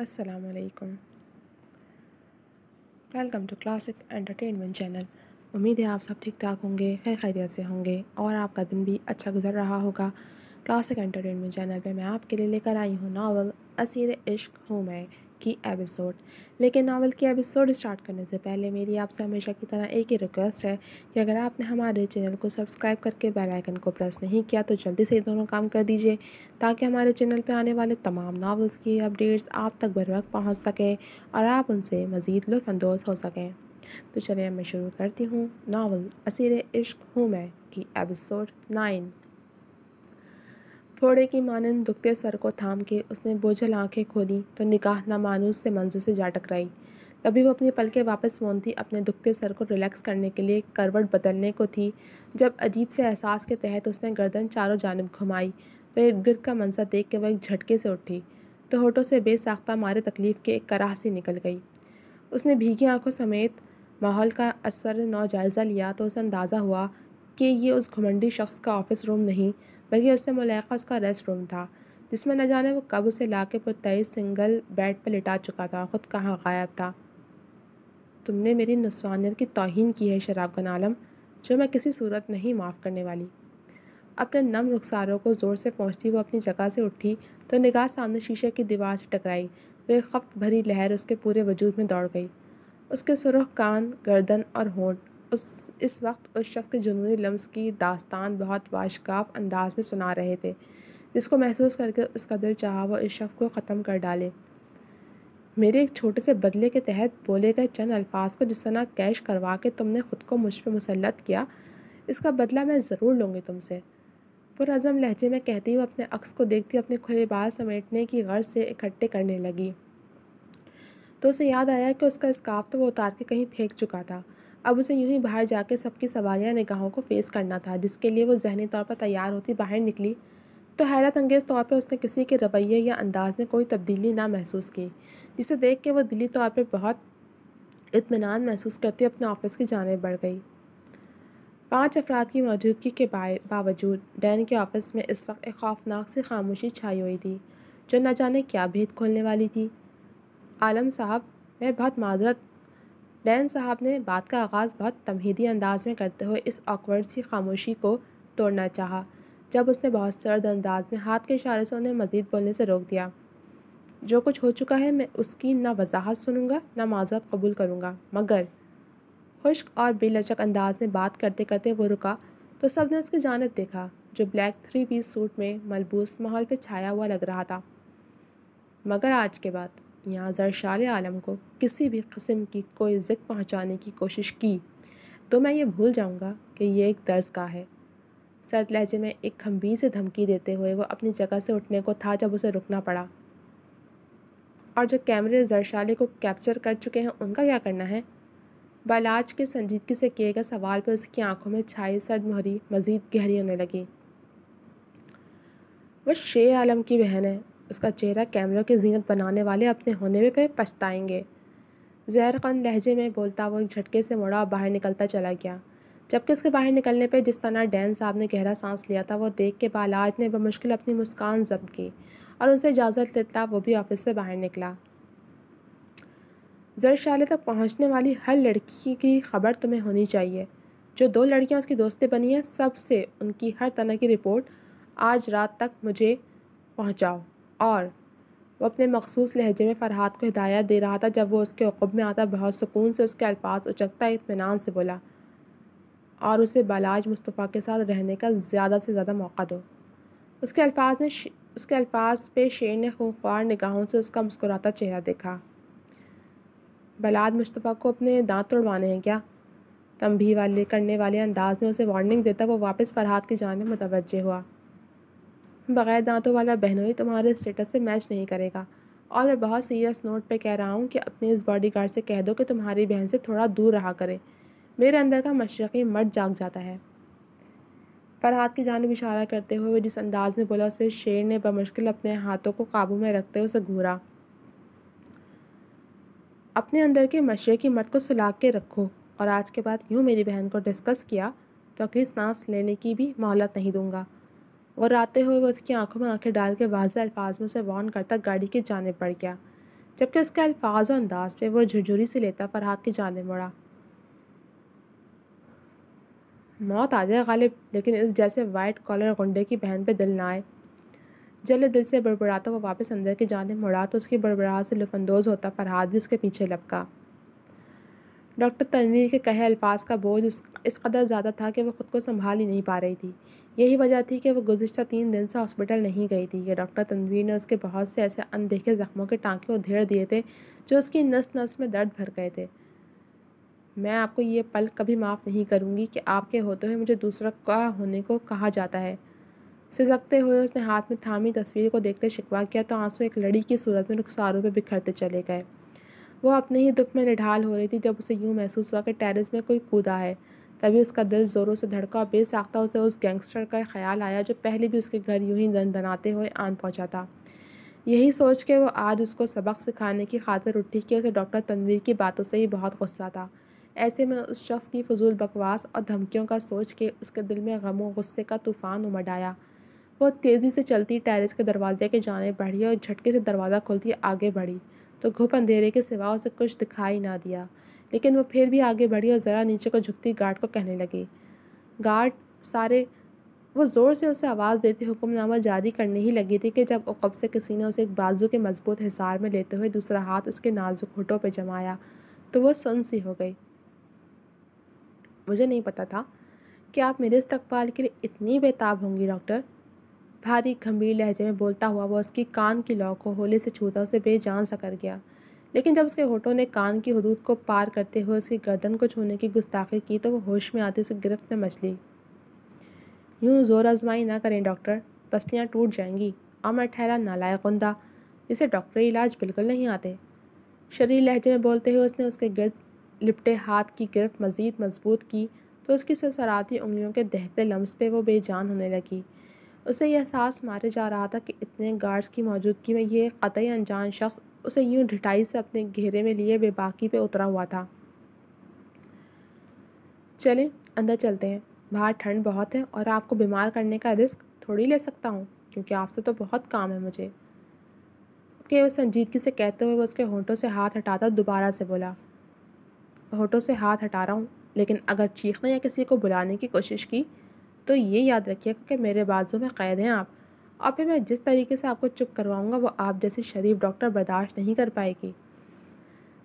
असलकम welcome to classic entertainment channel उम्मीद है आप सब ठीक ठाक होंगे खैर खैरियत से होंगे और आपका दिन भी अच्छा गुजर रहा होगा क्लासिक एंटरटेनमेंट चैनल पे मैं आपके लिए लेकर आई हूँ नावल असीर इश्क हूँ मैं की एपिसोड लेकिन नावल की एपिसोड स्टार्ट करने से पहले मेरी आपसे हमेशा की तरह एक ही रिक्वेस्ट है कि अगर आपने हमारे चैनल को सब्सक्राइब करके बेल आइकन को प्रेस नहीं किया तो जल्दी से दोनों काम कर दीजिए ताकि हमारे चैनल पर आने वाले तमाम नावल्स की अपडेट्स आप तक बर वक्त पहुँच सकें और आप उनसे मज़ीद लुफानंदोज़ हो सकें तो चलिए मैं शुरू करती हूँ नावल असीर इश्क हूँ मैं की एपिसोड नाइन थोड़े की मानन दुखते सर को थाम के उसने बोझल आंखें खोली तो निकाह नामानूस से मंजिल से जा टकराई तभी वो अपनी के वापस मोनती अपने दुखते सर को रिलैक्स करने के लिए करवट बदलने को थी जब अजीब से एहसास के तहत उसने गर्दन चारों जानब घुमाई तो इर्द गिर्द का मंजर देख के वह एक झटके से उठी तो होठों से बेसाख्ता मारे तकलीफ़ के एक कराह सी निकल गई उसने भीगी आंखों समेत माहौल का असर नौ जायज़ा लिया तो उसे अंदाज़ा हुआ कि ये उस घमंडी शख्स का ऑफिस रूम नहीं बल्कि उससे मुलाका उसका रेस्ट रूम था जिसमें न जाने वो कब उसे ला के पुतई सिंगल बेड पर लिटा चुका था ख़ुद कहाँ गायब था तुमने मेरी नस्वानियत की तोहन की है शराब गन जो मैं किसी सूरत नहीं माफ़ करने वाली अपने नम रुखसारों को ज़ोर से पहुँचती वो अपनी जगह से उठी तो निगाह सामने शीशे की दीवार से टकराई तो एक खपत भरी लहर उसके पूरे वजूद में दौड़ गई उसके सुरख कान गर्दन और होंठ उस इस वक्त उस शख्स के जुनूनी लम्स की दास्तान बहुत वाशकाफ अंदाज में सुना रहे थे जिसको महसूस करके उसका दिल चाहा वो इस शख्स को ख़त्म कर डाले मेरे एक छोटे से बदले के तहत बोले गए चंद अल्फाज को जिस तरह कैश करवा के तुमने ख़ुद को मुझ पर मुसलत किया इसका बदला मैं ज़रूर लूँगी तुमसे पुरज़म लहजे में कहती हुई अपने अक्स को देखती अपने खुले बाल समेटने की गर्ज से इकट्ठे करने लगी तो उसे याद आया कि उसका स्काफ तो वो उतार के कहीं फेंक चुका था अब उसे यूँ ही बाहर जाकर सबकी सवालिया निगाहों को फेस करना था जिसके लिए वो जहनी तौर पर तैयार होती बाहर निकली तो हैरत अंगेज़ तौर पर उसने किसी के रवैये या अंदाज में कोई तब्दीली ना महसूस की जिसे देख के वह दिली तौर पर बहुत इतमान महसूस करती अपने ऑफिस की जाने बढ़ गई पांच अफराद की मौजूदगी के बावजूद डैन के ऑफिस में इस वक्त एक खौफनाक सी खामोशी छाई हुई थी जो न जाने क्या भेद खोलने वाली थी आलम साहब मैं बहुत माजरत डैन साहब ने बात का आगाज़ बहुत तमहीदी अंदाज में करते हुए इस ऑकवर्ड सी खामोशी को तोड़ना चाहा जब उसने बहुत सर्द अंदाज में हाथ के इशारे से उन्हें मज़ीद बोलने से रोक दिया जो कुछ हो चुका है मैं उसकी ना वजाहत सुनूंगा ना माजत कबूल करूंगा मगर खुश्क और बेलचक अंदाज में बात करते करते वो रुका तो सब ने उसकी जानब देखा जो ब्लैक थ्री पीस सूट में मलबूस माहौल पर छाया हुआ लग रहा था मगर आज के बाद या जरशाल आलम को किसी भी कस्म की कोई ज़िक पहुँचाने की कोशिश की तो मैं ये भूल जाऊँगा कि यह एक दर्ज का है सर्द लहजे में एक खम्बी से धमकी देते हुए वो अपनी जगह से उठने को था जब उसे रुकना पड़ा और जो कैमरे जरशाले को कैप्चर कर चुके हैं उनका क्या करना है बलाज के संजीदगी से किए गए सवाल पर उसकी आंखों में छाई सर्द मोहरी मज़ीद गहरी होने लगी वह शेर आलम की बहन है उसका चेहरा कैमरों की जीनत बनाने वाले अपने होने पर पछताएंगे जहर खान लहजे में बोलता वो एक झटके से मुड़ा और बाहर निकलता चला गया जबकि उसके बाहर निकलने पर जिस तरह डैन साहब ने गहरा सांस लिया था वो देख के बालाज ने बमुश्किल अपनी मुस्कान जब्त की और उनसे इजाज़त लेता वो भी ऑफिस से बाहर निकला जरशाले तक पहुंचने वाली हर लड़की की खबर तुम्हें होनी चाहिए जो दो लड़कियां उसकी दोस्तें बनी हैं सबसे उनकी हर तरह की रिपोर्ट आज रात तक मुझे पहुंचाओ और वो अपने मखसूस लहजे में फ़रहाद को हिदायत दे रहा था जब वो उसके अकब में आता बहुत सुकून से उसके अल्फाज उचकता इतमान से बोला और उसे बलाज मुस्तफ़ा के साथ रहने का ज़्यादा से ज़्यादा मौका दो उसके अल्फाज ने उसके अल्फाज पे शेर ने खूंखार निगाहों से उसका मुस्कुराता चेहरा देखा बलाद मुस्तफ़ा को अपने दांत तोड़वाने हैं क्या भी वाले करने वाले अंदाज में उसे वार्निंग देता वो वापस फरहाद की जानब मुतवजह हुआ बग़ैर दांतों वाला बहनोई तुम्हारे स्टेटस से मैच नहीं करेगा और मैं बहुत सीरियस नोट पे कह रहा हूँ कि अपने इस गार्ड से कह दो कि तुम्हारी बहन से थोड़ा दूर रहा करें मेरे अंदर का मशरक़ी मर्द जाग जाता है फरहाद की जानब इशारा करते हुए जिस अंदाज में बोला उस पर शेर ने बमश्किल अपने हाथों को काबू में रखते हुए उसे घूरा अपने अंदर के की मर्द को सुला के रखो और आज के बाद यूँ मेरी बहन को डिस्कस किया तो अगली सांस लेने की भी मोहलत नहीं दूंगा और आते हुए वह उसकी आंखों में आंखें डाल के वाज अल्फाज में उसे वॉन करता गाड़ी की जाने पड़ गया जबकि उसके अल्फाज और अंदाज पे वो झुरझुरी से लेता फरहाद की जाने मुड़ा मौत आ जाए गालिब लेकिन इस जैसे वाइट कॉलर गुंडे की बहन पे दिल ना आए जल दिल से बड़बड़ाता वो वापस अंदर की जाने मुड़ा तो उसकी बड़बड़ाहट से लुफानंदोज़ होता फरहाद भी उसके पीछे लपका डॉक्टर तनवीर के कहे अल्फाज का बोझ उस इस कदर ज़्यादा था कि वह ख़ुद को संभाल ही नहीं पा रही थी यही वजह थी कि वह गुजशत तीन दिन से हॉस्पिटल नहीं गई थी कि डॉक्टर तनवीर ने उसके बहुत से ऐसे अनदेखे ज़ख्मों के टाँके उधेड़ दिए थे जो उसकी नस नस में दर्द भर गए थे मैं आपको ये पल कभी माफ़ नहीं करूँगी कि आपके होते हुए मुझे दूसरा का होने को कहा जाता है सिजकते हुए उसने हाथ में थामी तस्वीर को देखते शिकवा किया तो आंसू एक लड़ी की सूरत में रुखसारों पर बिखरते चले गए वो अपने ही दुख में निढाल हो रही थी जब उसे यूँ महसूस हुआ कि टेरिस में कोई कूदा है तभी उसका दिल ज़ोरों से धड़का और बेसाख्ता उसे उस गैंगस्टर का ख्याल आया जो पहले भी उसके घर यूं ही दनदनाते हुए आन पहुंचा था यही सोच के वो आज उसको सबक सिखाने की खातिर उठी कि उसे डॉक्टर तनवीर की बातों से ही बहुत गुस्सा था ऐसे में उस शख्स की फजूल बकवास और धमकियों का सोच के उसके दिल में गम गुस्से का तूफ़ान उमड़ आया वो तेज़ी से चलती टेरेस के दरवाजे के जाने बढ़ी और झटके से दरवाज़ा खुलती आगे बढ़ी तो घुप अंधेरे के सिवा उसे कुछ दिखाई ना दिया लेकिन वो फिर भी आगे बढ़ी और ज़रा नीचे को झुकती गार्ड को कहने लगी गार्ड सारे वो ज़ोर से उसे आवाज़ देते हुक्मनामा जारी करने ही लगी थी कि जब उकब से किसी ने उसे एक बाजू के मजबूत हिसार में लेते हुए दूसरा हाथ उसके नाजुक होठों पर जमाया तो वह सुन सी हो गई मुझे नहीं पता था कि आप मेरे इस्तकबाल के लिए इतनी बेताब होंगी डॉक्टर भारी गंभीर लहजे में बोलता हुआ वह उसकी कान की लौ को होले से छूता उसे बेजान सा कर गया लेकिन जब उसके होठों ने कान की हदूद को पार करते हुए उसकी गर्दन को छूने की गुस्ताखी की तो वो होश में आते उसे गिरफ्त में मछली यूँ ज़ोर आजमाई ना करें डॉक्टर पसलियाँ टूट जाएंगी अमर ठहरा नालायकुंदा इसे डॉक्टर इलाज बिल्कुल नहीं आते शरीर लहजे में बोलते हुए उसने उसके गिरद लिपटे हाथ की गिरफ्त मज़ीद मजबूत की तो उसकी सरसराती उंगलियों के दहते लम्स पे वो बेजान होने लगी उसे यह एहसास मारे जा रहा था कि इतने गार्ड्स की मौजूदगी में ये कतई अनजान शख्स उसे यूं ढिटाई से अपने घेरे में लिए बेबाकी पे उतरा हुआ था चलें अंदर चलते हैं बाहर ठंड बहुत है और आपको बीमार करने का रिस्क थोड़ी ले सकता हूँ क्योंकि आपसे तो बहुत काम है मुझे केवल संजीदगी से कहते हुए वो उसके होठों से हाथ हटाता दोबारा से बोला होठों से हाथ हटा रहा हूँ लेकिन अगर चीखने या किसी को बुलाने की कोशिश की तो ये याद रखिएगा कि मेरे बाजू में कैद हैं आप और फिर मैं जिस तरीके से आपको चुप करवाऊँगा वो आप जैसे शरीफ डॉक्टर बर्दाश्त नहीं कर पाएगी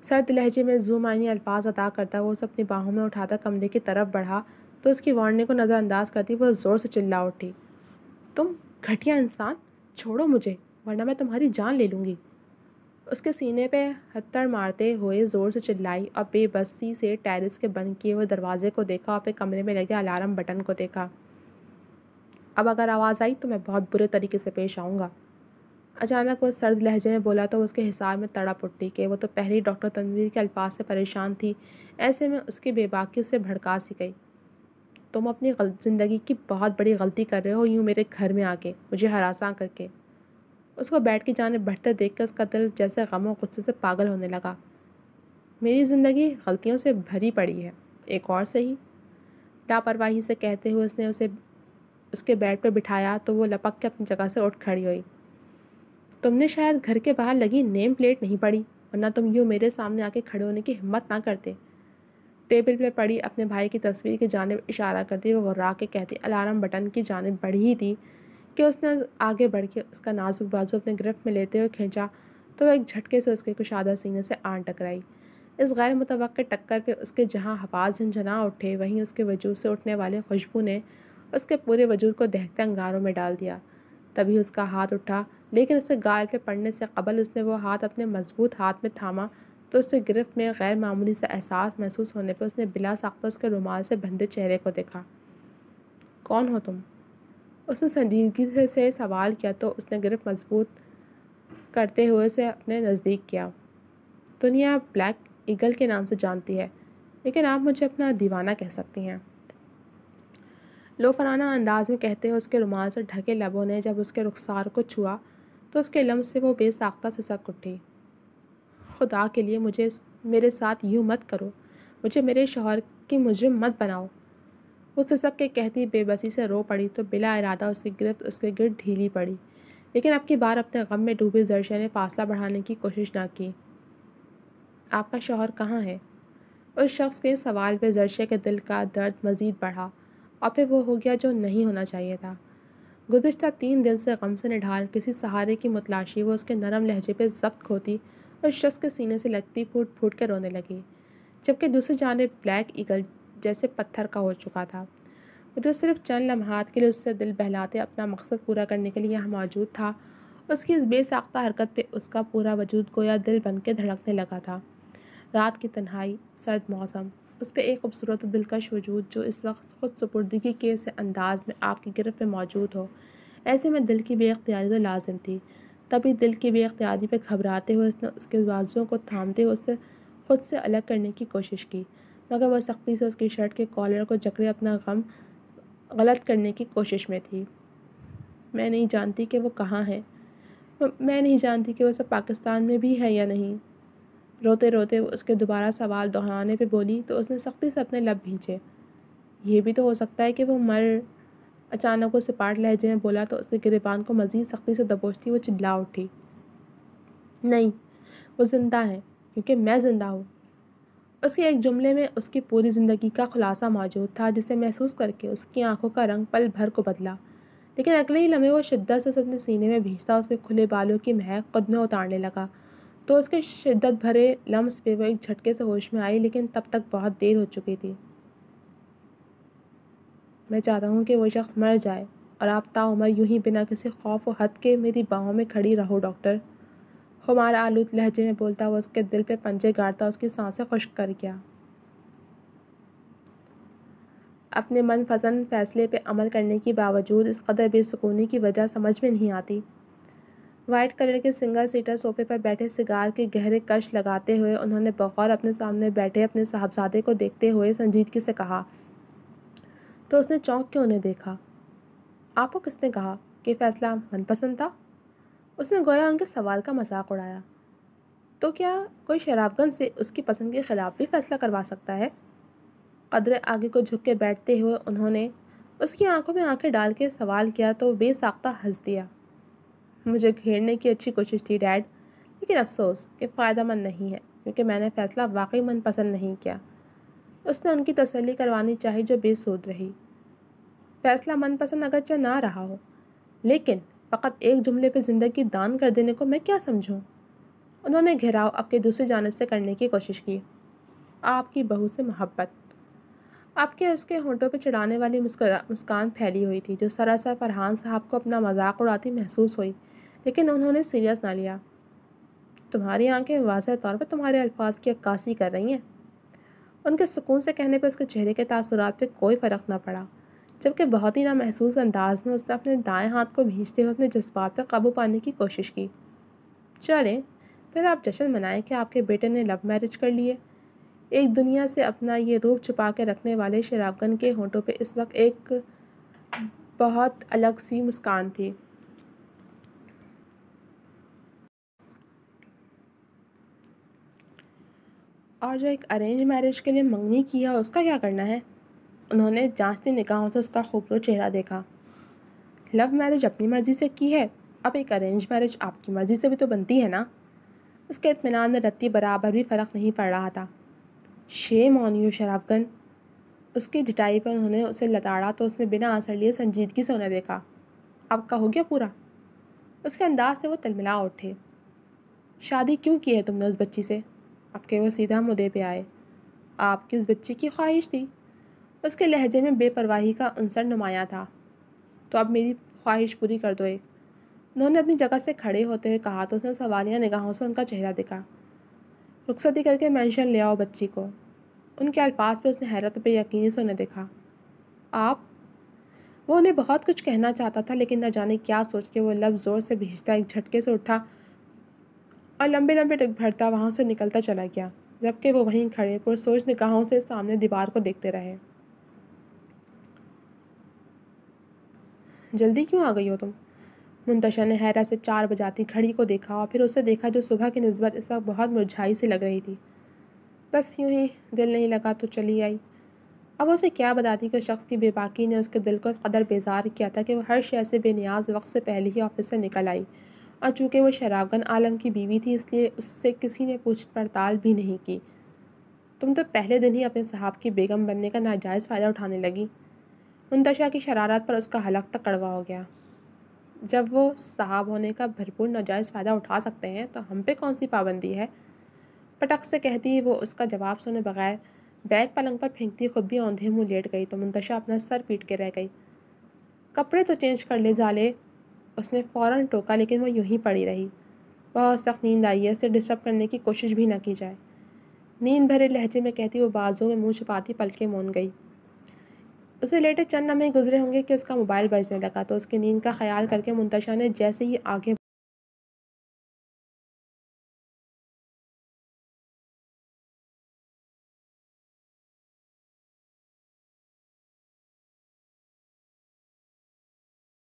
सर्द लहजे में जू मानी अल्फाज अदा करता वो उसे अपनी बाहों में उठाता कमरे की तरफ बढ़ा तो उसकी वार्ने को नज़रअंदाज करती वह ज़ोर से चिल्ला उठी तुम घटिया इंसान छोड़ो मुझे वरना मैं तुम्हारी जान ले लूँगी उसके सीने पे हत्तर मारते हुए ज़ोर से चिल्लाई और बेबसी से टेरिस के बंद किए हुए दरवाजे को देखा और फिर कमरे में लगे अलार्म बटन को देखा अब अगर आवाज़ आई तो मैं बहुत बुरे तरीके से पेश आऊँगा अचानक वो सर्द लहजे में बोला तो उसके हिसार में तड़प उठी कि वो तो पहले ही डॉक्टर तनवीर के अल्फाज से परेशान थी ऐसे में उसकी बेबाकी उससे भड़का सी गई तुम अपनी ज़िंदगी की बहुत बड़ी गलती कर रहे हो यूँ मेरे घर में आके मुझे हरासा करके उसको बैठ के जाने बढ़ते देख कर उसका दिल जैसे गमों गुस्से से पागल होने लगा मेरी ज़िंदगी गलतियों से भरी पड़ी है एक और सही लापरवाही से कहते हुए उसने उसे उसके बेड पर बिठाया तो वो लपक के अपनी जगह से उठ खड़ी हुई तुमने शायद घर के बाहर लगी नेम प्लेट नहीं पड़ी वरना तुम यूँ मेरे सामने आके खड़े होने की हिम्मत ना करते टेबल पर पड़ी अपने भाई की तस्वीर की जानब इशारा करती वो घुर्रा के कहती अलार्म बटन की जानब बढ़ी ही थी कि उसने आगे बढ़ के उसका नाजुक बाजू अपने गिरफ्त में लेते हुए खींचा तो वह एक झटके से उसके कुशादा सीने से आन टकराई इस गैर मुतव टक्कर पर उसके जहाँ हवा झंझना उठे वहीं उसके वजूद से उठने वाले खुशबू ने उसके पूरे वजूद को दहकते अंगारों में डाल दिया तभी उसका हाथ उठा लेकिन उसे गाल पे पड़ने से कबल उसने वो हाथ अपने मजबूत हाथ में थामा तो उससे गिरफ्त में गैर मामूली सा एहसास महसूस होने पर उसने बिला साख्ता उसके रुमाल से बंधे चेहरे को देखा कौन हो तुम उसने संजीदगी से सवाल किया तो उसने गिरफ्त मजबूत करते हुए उसे अपने नज़दीक किया दुनिया ब्लैक ईगल के नाम से जानती है लेकिन आप मुझे अपना दीवाना कह सकती हैं लोफराना अंदाज में कहते हुए उसके रुमाल से ढके लबों ने जब उसके रुखसार को छुआ तो उसके लम्ब से वो बेसाख्ता सिसक उठी खुदा के लिए मुझे मेरे साथ यूँ मत करो मुझे मेरे शोहर की मुजरम मत बनाओ वो सिसक के कहती बेबसी से रो पड़ी तो बिला इरादा उसकी गिरफ्त उसके गिर ढीली पड़ी लेकिन अब की बार अपने गम में डूबी जरशा ने फासला बढ़ाने की कोशिश ना की आपका शोहर कहाँ है उस शख्स के सवाल पर जरशे के दिल का दर्द मज़ीद बढ़ा और फिर वो हो गया जो नहीं होना चाहिए था गुजशत तीन दिन से गम से निढाल किसी सहारे की मतलाशी वो उसके नरम लहजे पर जब्त खोती और शख्स के सीने से लगती फूट फूट कर रोने लगी जबकि दूसरी जानब ब्लैक ईगल जैसे पत्थर का हो चुका था वो जो तो सिर्फ चंद लम्हात के लिए उससे दिल बहलाते अपना मकसद पूरा करने के लिए यहाँ मौजूद था उसकी इस बेसाख्ता हरकत पे उसका पूरा वजूद गोया दिल बन के धड़कने लगा था रात की तन्हाई सर्द मौसम उस पर एक खूबसूरत दिलकश वजूद जो इस वक्त खुद सुपुर्दगी के से अंदाज में आपकी गिरफ्त में मौजूद हो ऐसे में दिल की बेख्तियारी तो लाजिम थी तभी दिल की बेख्तियारी पर घबराते हुए उसने उसके बाजुओं को थामते हुए उससे खुद से अलग करने की कोशिश की मगर वह सख्ती से उसकी शर्ट के कॉलर को जकड़े अपना गम गलत करने की कोशिश में थी मैं नहीं जानती कि वो कहाँ है मैं नहीं जानती कि वह सब पाकिस्तान में भी है या नहीं रोते रोते उसके दोबारा सवाल दोहराने पे बोली तो उसने सख्ती से अपने लब भींचे ये भी तो हो सकता है कि वो मर अचानक वो सिपाट लहजे में बोला तो उसके गिरबान को मज़ीद सख्ती से दबोचती वो चिल्ला उठी नहीं वो ज़िंदा है क्योंकि मैं ज़िंदा हूँ उसके एक जुमले में उसकी पूरी ज़िंदगी का खुलासा मौजूद था जिसे महसूस करके उसकी आंखों का रंग पल भर को बदला लेकिन अगले ही लम्हे वो शिद्दत से अपने सीने में भींचता उसके खुले बालों की महक कदमें उतारने लगा तो उसके शिद्दत भरे लम्स पे वो एक झटके से होश में आई लेकिन तब तक बहुत देर हो चुकी थी मैं चाहता हूँ कि वो शख्स मर जाए और आप ताउमर यूं ही बिना किसी खौफ व हद के मेरी बाहों में खड़ी रहो डॉक्टर खुमार आलूद लहजे में बोलता हुआ उसके दिल पे पंजे गाड़ता उसकी सांसें खुश्क कर गया अपने मनपसंद फैसले पे अमल करने के बावजूद इस कदर बेसकूनी की वजह समझ में नहीं आती वाइट कलर के सिंगल सीटर सोफे पर बैठे सिगार के गहरे कश लगाते हुए उन्होंने बखौर अपने सामने बैठे अपने साहबजादे को देखते हुए संजीदगी से कहा तो उसने चौंक के उन्हें देखा आपको किसने कहा कि फैसला मनपसंद था उसने गोया उनके सवाल का मजाक उड़ाया तो क्या कोई शराबगन से उसकी पसंद के ख़िलाफ़ भी फैसला करवा सकता है कदरे आगे को झुक के बैठते हुए उन्होंने उसकी आंखों में आंखें डाल के सवाल किया तो बेसाख्ता हंस दिया मुझे घेरने की अच्छी कोशिश थी डैड लेकिन अफसोस कि फ़ायदा मंद नहीं है क्योंकि मैंने फ़ैसला वाकई मनपसंद नहीं किया उसने उनकी तसली करवानी चाहिए जो बेसूद रही फ़ैसला मनपसंद अगरचे ना रहा हो लेकिन फ़कत एक जुमले पर ज़िंदगी दान कर देने को मैं क्या समझूँ उन्होंने घेराव आपके दूसरी जानब से करने की कोशिश की आपकी बहू से मोहब्बत आपके उसके होंठों पर चढ़ाने वाली मुस्कुरा मुस्कान फैली हुई थी जो सरासर फरहान साहब को अपना मजाक उड़ाती महसूस हुई लेकिन उन्होंने सीरियस ना लिया तुम्हारी आंखें वाजह तौर पर तुम्हारे अल्फाज की अक्कासी कर रही हैं उनके सुकून से कहने पर उसके चेहरे के तसरत पर कोई फ़र्क ना पड़ा जबकि बहुत ही नामहसूस अंदाज में उसने अपने दाएं हाथ को भींचते हुए अपने जज्बात पर काबू पाने की कोशिश की चलें फिर आप जश्न मनाएं कि आपके बेटे ने लव मैरिज कर लिए एक दुनिया से अपना ये रूप छुपा के रखने वाले शराबगन के होंठों पे इस वक्त एक बहुत अलग सी मुस्कान थी और जो एक अरेंज मैरिज के लिए मंगनी की है उसका क्या करना है उन्होंने जांचती निगाहों से उसका खूबसूरत चेहरा देखा लव मैरिज अपनी मर्ज़ी से की है अब एक अरेंज मैरिज आपकी मर्ज़ी से भी तो बनती है ना उसके इतमान में रत्ती बराबर भी फ़र्क नहीं पड़ रहा था शे ऑन यू शराबगन उसकी डिटाई पर उन्होंने उसे लताड़ा तो उसने बिना आंसर लिए संजीदगी से उन्हें देखा आपका हो गया पूरा उसके अंदाज से वो तिलमिला उठे शादी क्यों की है तुमने उस बच्ची से अब के वो सीधा मुद्दे पे आए आपकी उस बच्ची की ख्वाहिश थी उसके लहजे में बेपरवाही का अंसर नुमाया था तो अब मेरी ख्वाहिश पूरी कर दो एक उन्होंने अपनी जगह से खड़े होते हुए कहा तो उसने सवालियाँ निगाहों से उनका चेहरा दिखा रुखसती करके मेंशन ले आओ बच्ची को उनके अल्फाज पे उसने हैरत पे यकीनी से उन्हें देखा आप वो उन्हें बहुत कुछ कहना चाहता था लेकिन न जाने क्या सोच के वो लफ्ज़ ज़ोर से भीजता एक झटके से उठा और लंबे लंबे टक भरता वहाँ से निकलता चला गया जबकि वो वहीं खड़े पुरसोच निगाहों से सामने दीवार को देखते रहे जल्दी क्यों आ गई हो तुम मुंतशा ने हैरा से चार बजाती घड़ी को देखा और फिर उसे देखा जो सुबह की नस्बत इस वक्त बहुत मुरझाई से लग रही थी बस यूं ही दिल नहीं लगा तो चली आई अब उसे क्या बताती कि शख्स की बेबाकी ने उसके दिल को कदर बेजार किया था कि वह हर शहर से बेनियाज वक्त से पहले ही ऑफिस से निकल आई और चूँकि वो शराबगन आलम की बीवी थी इसलिए उससे किसी ने पूछ पड़ताल भी नहीं की तुम तो पहले दिन ही अपने साहब की बेगम बनने का नाजायज़ फ़ायदा उठाने लगी मुंतशा की शरारत पर उसका हलक तक कड़वा हो गया जब वो साहब होने का भरपूर नाजायज़ फ़ायदा उठा सकते हैं तो हम पे कौन सी पाबंदी है पटक से कहती वो उसका जवाब सुने बगैर बैग पलंग पर फेंकती खुद भी औंधे मुँह लेट गई तो मुंतशा अपना सर पीट के रह गई कपड़े तो चेंज कर ले जाले उसने फ़ौर टोका लेकिन वो यूं ही पड़ी रही बहुत सख्त नींद आई है इसे डिस्टर्ब करने की कोशिश भी ना की जाए नींद भरे लहजे में कहती वो बाजू में मुँह छुपाती पलके मोन गई उसे लेटे चंद नमें गुजरे होंगे कि उसका मोबाइल बजने लगा तो उसकी नींद का ख्याल करके मुंतशा ने जैसे ही आगे